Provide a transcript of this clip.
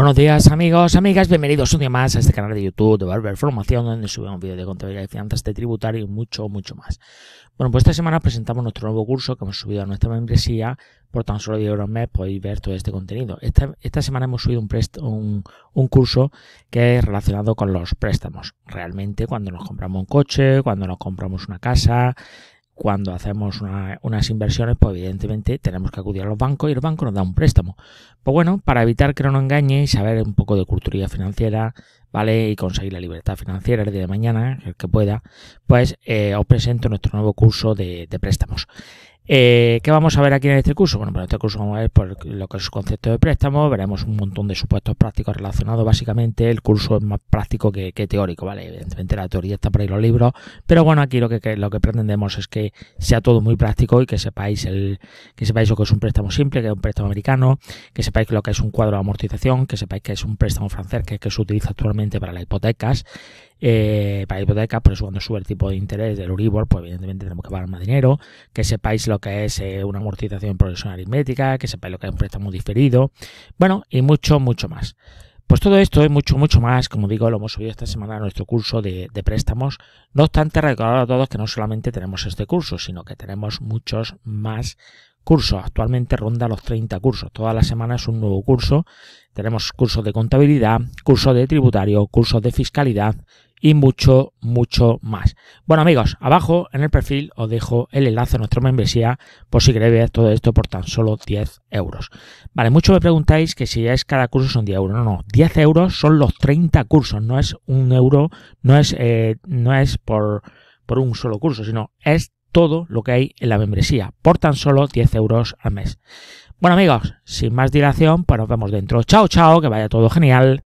Buenos días amigos, amigas, bienvenidos un día más a este canal de YouTube de Barber Formación donde subimos vídeos de contabilidad y finanzas de tributario y mucho, mucho más. Bueno, pues esta semana presentamos nuestro nuevo curso que hemos subido a nuestra membresía por tan solo 10 euros al mes podéis ver todo este contenido. Esta, esta semana hemos subido un, un, curso que es relacionado con los préstamos. Realmente cuando nos compramos un coche, cuando nos compramos una casa, cuando hacemos unas inversiones, pues evidentemente tenemos que acudir a los bancos y el banco nos da un préstamo. Pues bueno, para evitar que no nos engañe y saber un poco de cultura financiera, ¿vale? Y conseguir la libertad financiera el día de mañana, el que pueda, pues eh, os presento nuestro nuevo curso de préstamos. Eh, ¿Qué vamos a ver aquí en este curso? Bueno, en pues este curso vamos a ver por lo que es su concepto de préstamo, veremos un montón de supuestos prácticos relacionados. Básicamente, el curso es más práctico que, teórico, ¿vale? Evidentemente, la teoría está por ahí los libros, pero bueno, aquí lo que, lo que pretendemos es que sea todo muy práctico y que sepáis, el, que sepáis lo que es un préstamo simple, que es un préstamo americano, que sepáis lo que es un cuadro de amortización, que sepáis que es un préstamo francés, que, es que se utiliza actualmente para las hipotecas, eh, para hipotecas, por pues cuando sube el tipo de interés del Uribor, pues evidentemente tenemos que pagar más dinero, que sepáis lo que es eh, una amortización progresión aritmética, que sepáis lo que es un préstamo diferido, bueno, y mucho, mucho más. Pues todo esto es mucho, mucho más, como digo, lo hemos subido esta semana a nuestro curso de, préstamos. No obstante, recordar a todos que no solamente tenemos este curso, sino que tenemos muchos más cursos. Actualmente ronda los 30 cursos. Todas las es un nuevo curso. Tenemos cursos de contabilidad, cursos de tributario, cursos de fiscalidad y mucho, mucho más. Bueno amigos, abajo en el perfil os dejo el enlace a nuestra membresía por si queréis ver todo esto por tan solo 10 euros. Vale, mucho me preguntáis que si es cada curso son 10 euros. No, no, 10 euros son los 30 cursos, no es un euro, no es, eh, no es por, por un solo curso, sino es todo lo que hay en la membresía por tan solo 10 euros al mes. Bueno amigos, sin más dilación, pues nos vemos dentro. Chao, chao, que vaya todo genial.